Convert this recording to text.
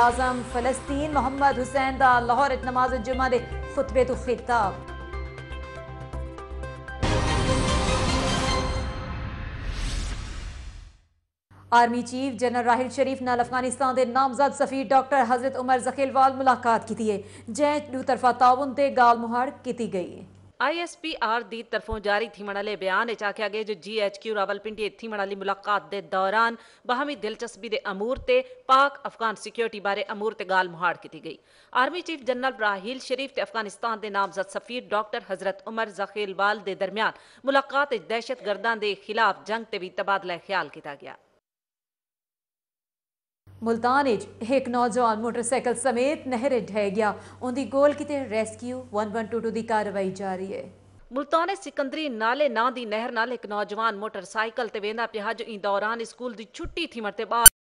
आजम फलस्तीन मोहम्मद हुसैन का लाहौर नमाज जुमा दे खुतबे तो खिताब army chief general Raheel Sharif ने अफगानिस्तान के नामजद सफीर डॉक्टर हजरत उमर जखीलवाल मुलाकात की है जै दू तरफा ताउन से गाल मुहार की गई ਆਈਐਸਪੀਆਰ ਦੀ ਤਰਫੋਂ ਜਾਰੀ ਥੀਮਣ ਵਾਲੇ ਬਿਆਨ ਵਿੱਚ ਆਖਿਆ ਗਿਆ ਜੋ ਜੀਐਚਕਿਊ ਰਾਵਲਪਿੰਡੀ ਥੀਮਣ ਵਾਲੀ ਮੁਲਾਕਾਤ ਦੇ ਦੌਰਾਨ ਬਾਹਮੀ ਦਿਲਚਸਪੀ ਦੇ ਅਮੂਰ ਤੇ ਪਾਕ ਅਫਗਾਨ ਸਿਕਿਉਰਿਟੀ ਬਾਰੇ ਅਮੂਰ ਤੇ ਗਾਲ ਮੁਹਾਰ ਕੀਤੀ ਗਈ ਆਰਮੀ ਚੀਫ ਜਨਰਲ ਬਰਾਹੀਲ ਸ਼ਰੀਫ ਤੇ ਅਫਗਾਨਿਸਤਾਨ ਦੇ ਨਾਮਜ਼ਦ ਸਫੀਰ ਡਾਕਟਰ ਹਜ਼ਰਤ ਉਮਰ ਜ਼ਖੀਲਵਾਲ ਦੇ ਦਰਮਿਆਨ ਮੁਲਾਕਾਤ ਵਿੱਚ ਦਹਿਸ਼ਤਗਰਦਾਂ ਦੇ ਖਿਲਾਫ ਜੰਗ ਤੇ ਵੀ ਤਬਾਦਲਾ ਖਿਆਲ ਕੀਤਾ ਗਿਆ ਮੁਲਤਾਨ ਵਿੱਚ ਇੱਕ ਨੌਜਵਾਨ ਮੋਟਰਸਾਈਕਲ ਸਮੇਤ ਨਹਿਰ ਡਹਿ ਗਿਆ ਉਹਦੀ ਗੋਲ ਕਿਤੇ ਰੈਸਕਿਊ 1122 ਦੀ ਕਾਰਵਾਈ ਜਾ ਰਹੀ ਹੈ ਮੁਲਤਾਨ ਦੇ ਸਿਕੰਦਰੀ ਨਾਲੇ ਨਾਂ ਦੀ ਨਹਿਰ ਨਾਲ ਇੱਕ ਨੌਜਵਾਨ ਮੋਟਰਸਾਈਕਲ ਤੇ ਵੇਂਦਾ ਪਿਆ ਜੋ ਦੌਰਾਨ ਸਕੂਲ ਦੀ ਛੁੱਟੀ ਥੀ ਮਰਤੇ ਬਾਅਦ